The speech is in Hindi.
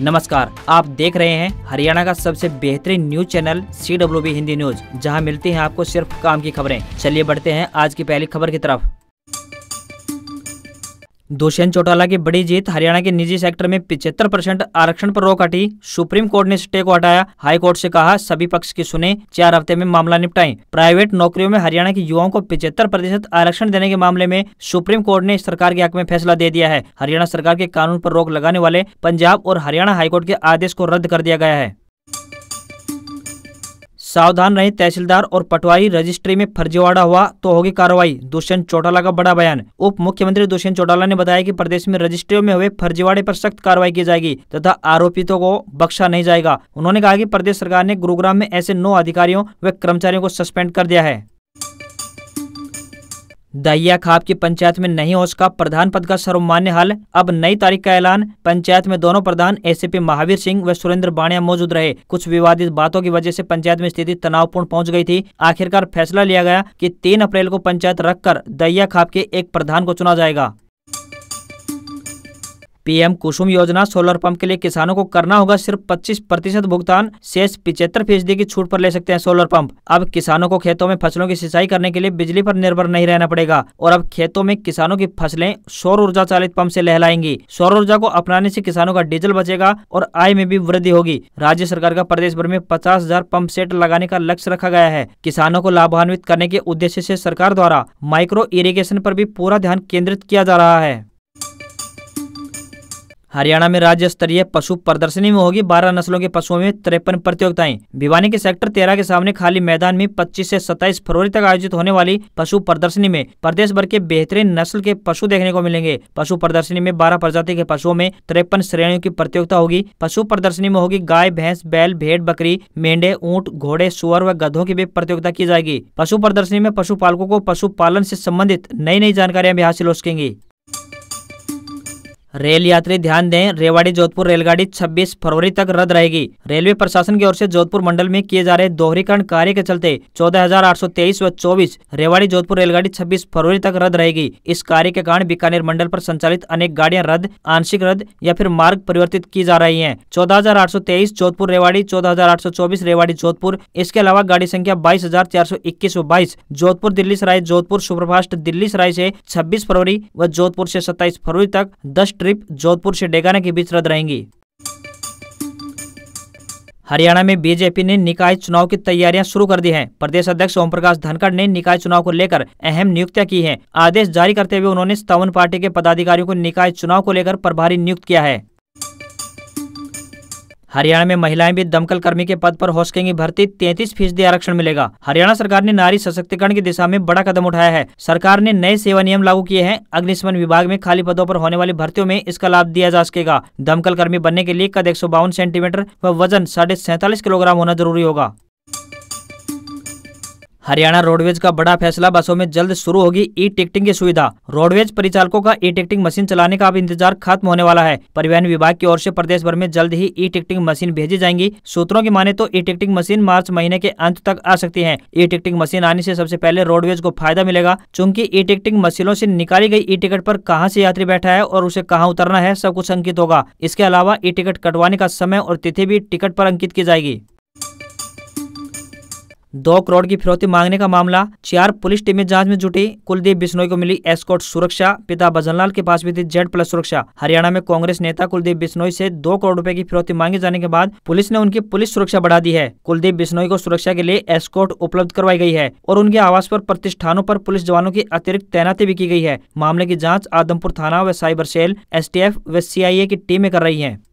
नमस्कार आप देख रहे हैं हरियाणा का सबसे बेहतरीन news channel C W B Hindi news जहां मिलती हैं आपको सिर्फ काम की खबरें चलिए बढ़ते हैं आज की पहली खबर की तरफ दुष्यंत चौटाला की बड़ी जीत हरियाणा के निजी सेक्टर में 75 परसेंट आरक्षण पर रोक हटी सुप्रीम कोर्ट ने स्टे को हटाया हाई कोर्ट से कहा सभी पक्ष की सुने चार हफ्ते में मामला निपटाएं प्राइवेट नौकरियों में हरियाणा के युवाओं को 75 प्रतिशत आरक्षण देने के मामले में सुप्रीम कोर्ट ने सरकार के हक में फैसला दे दिया है हरियाणा सरकार के कानून आरोप रोक लगाने वाले पंजाब और हरियाणा हाईकोर्ट के आदेश को रद्द कर दिया गया है सावधान रहे तहसीलदार और पटवारी रजिस्ट्री में फर्जीवाड़ा हुआ तो होगी कार्रवाई दुष्यंत चौटाला का बड़ा बयान उप मुख्यमंत्री दुष्यंत चौटाला ने बताया कि प्रदेश में रजिस्ट्रियों में हुए फर्जीवाड़े पर सख्त कार्रवाई की जाएगी तथा आरोपितों को बख्शा नहीं जाएगा उन्होंने कहा कि प्रदेश सरकार ने गुरुग्राम में ऐसे नौ अधिकारियों व कर्मचारियों को सस्पेंड कर दिया है दहिया खाप की पंचायत में नहीं हो सका प्रधान पद का सर्वमान्य हल अब नई तारीख का ऐलान पंचायत में दोनों प्रधान एसीपी महावीर सिंह व सुरेंद्र बाणिया मौजूद रहे कुछ विवादित बातों की वजह से पंचायत में स्थिति तनावपूर्ण पहुंच गई थी आखिरकार फैसला लिया गया कि तीन अप्रैल को पंचायत रखकर दहिया खाप के एक प्रधान को चुना जाएगा पीएम कुसुम योजना सोलर पंप के लिए किसानों को करना होगा सिर्फ 25 प्रतिशत भुगतान शेष पिछहत्तर फीसदी की छूट पर ले सकते हैं सोलर पंप अब किसानों को खेतों में फसलों की सिंचाई करने के लिए बिजली पर निर्भर नहीं रहना पड़ेगा और अब खेतों में किसानों की फसलें सौर ऊर्जा चालित पंप से लहलाएंगी सौर ऊर्जा को अपनाने से किसानों का डीजल बचेगा और आय में भी वृद्धि होगी राज्य सरकार का प्रदेश भर में पचास हजार पंप सेट लगाने का लक्ष्य रखा गया है किसानों को लाभान्वित करने के उद्देश्य ऐसी सरकार द्वारा माइक्रो इरीगेशन आरोप भी पूरा ध्यान केंद्रित किया जा रहा है हरियाणा में राज्य स्तरीय पशु प्रदर्शनी में होगी बारह नस्लों के पशुओं में तिरपन प्रतियोगिताएं भिवानी के सेक्टर तेरह के सामने खाली मैदान में पच्चीस से सत्ताईस फरवरी तक आयोजित होने वाली पशु प्रदर्शनी में प्रदेश भर के बेहतरीन नस्ल के पशु देखने को मिलेंगे पशु प्रदर्शनी में बारह प्रजाति के पशुओं में तिरपन श्रेणियों की प्रतियोगिता होगी पशु प्रदर्शनी में होगी गाय भैंस बैल भेड़ बकरी मेंढे ऊँट घोड़े सुअर व गधों की भी प्रतियोगिता की जाएगी पशु प्रदर्शनी में पशुपालकों को पशुपालन से संबंधित नई नई जानकारियां भी हासिल हो सकेंगी रेल यात्री ध्यान दें रेवाड़ी जोधपुर रेलगाड़ी 26 फरवरी तक रद्द रहेगी रेलवे प्रशासन की ओर से जोधपुर मंडल में किए जा रहे दोहरीकरण कार्य के चलते 14,823 व 24 रेवाड़ी जोधपुर रेलगाड़ी 26 फरवरी तक रद्द रहेगी इस कार्य के कारण बीकानेर मंडल पर संचालित अनेक गाड़ियां रद्द आंशिक रद्द या फिर मार्ग परिवर्तित की जा रही है चौदह जोधपुर रेवाड़ी चौदह रेवाड़ी जोधपुर इसके अलावा गाड़ी संख्या बाईस व बाईस जोधपुर दिल्ली सराय जोधपुर सुपरफास्ट दिल्ली सराय ऐसी छब्बीस फरवरी व जोधपुर ऐसी सत्ताईस फरवरी तक दस ट्रिप जोधपुर से डेगाना के बीच रद्द रहेंगी हरियाणा में बीजेपी ने निकाय चुनाव की तैयारियां शुरू कर दी हैं। प्रदेश अध्यक्ष ओम प्रकाश धनखड़ ने निकाय चुनाव को लेकर अहम नियुक्तियां की हैं। आदेश जारी करते हुए उन्होंने सत्तावन पार्टी के पदाधिकारियों को निकाय चुनाव को लेकर प्रभारी नियुक्त किया है हरियाणा में महिलाएं भी दमकल कर्मी के पद पर हो सकेंगी भर्ती तैतीस फीसदी आरक्षण मिलेगा हरियाणा सरकार ने नारी सशक्तिकरण की दिशा में बड़ा कदम उठाया है सरकार ने नए सेवा नियम लागू किए हैं अग्निशमन विभाग में खाली पदों पर होने वाली भर्तियों में इसका लाभ दिया जा सकेगा दमकल कर्मी बनने के लिए कद एक सेंटीमीटर व वजन साढ़े किलोग्राम होना जरूरी होगा हरियाणा रोडवेज का बड़ा फैसला बसों में जल्द शुरू होगी ई टिकटिंग की सुविधा रोडवेज परिचालकों का ई टिकटिंग मशीन चलाने का अब इंतजार खत्म होने वाला है परिवहन विभाग की ओर से प्रदेश भर में जल्द ही ई टिकटिंग मशीन भेजी जाएंगी सूत्रों की माने तो ई टिकटिंग मशीन मार्च महीने के अंत तक आ सकती है ई टिकटिंग मशीन आने ऐसी सबसे पहले रोडवेज को फायदा मिलेगा चूंकि ई टिकटिंग मशीनों ऐसी निकाली गयी ई टिकट आरोप कहाँ ऐसी यात्री बैठा है और उसे कहाँ उतरना है सब कुछ अंकित होगा इसके अलावा ई टिकट कटवाने का समय और तिथि भी टिकट आरोप अंकित की जाएगी दो करोड़ की फिरौती मांगने का मामला चार पुलिस टीमें जांच में जुटी कुलदीप बिश्नोई को मिली एस्कॉर्ट सुरक्षा पिता भजनलाल के पास भी थी जेड प्लस सुरक्षा हरियाणा में कांग्रेस नेता कुलदीप बिश्नोई से दो करोड़ रुपए की फिरौती मांगे जाने के बाद पुलिस ने उनकी पुलिस सुरक्षा बढ़ा दी है कुलदीप बिश्नोई को सुरक्षा के लिए एस्कॉर्ट उपलब्ध करवाई गयी है और उनके आवास आरोप प्रतिष्ठानों आरोप पुलिस जवानों की अतिरिक्त तैनाती भी की गयी है मामले की जाँच आदमपुर थाना व साइबर सेल एस व सी की टीमें कर रही है